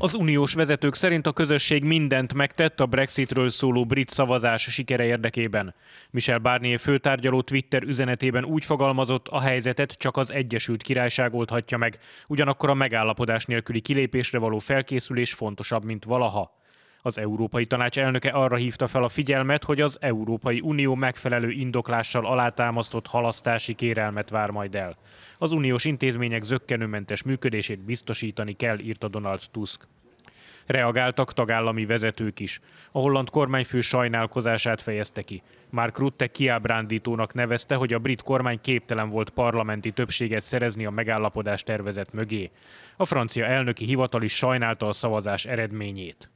Az uniós vezetők szerint a közösség mindent megtett a Brexitről szóló brit szavazás sikere érdekében. Michel Barnier főtárgyaló Twitter üzenetében úgy fogalmazott, a helyzetet csak az Egyesült Királyság oldhatja meg, ugyanakkor a megállapodás nélküli kilépésre való felkészülés fontosabb, mint valaha. Az Európai Tanács elnöke arra hívta fel a figyelmet, hogy az Európai Unió megfelelő indoklással alátámasztott halasztási kérelmet vár majd el. Az uniós intézmények zöggenőmentes működését biztosítani kell, írta Donald Tusk. Reagáltak tagállami vezetők is. A holland kormányfő sajnálkozását fejezte ki. Mark Rutte kiábrándítónak nevezte, hogy a brit kormány képtelen volt parlamenti többséget szerezni a megállapodás tervezet mögé. A francia elnöki hivatal is sajnálta a szavazás eredményét.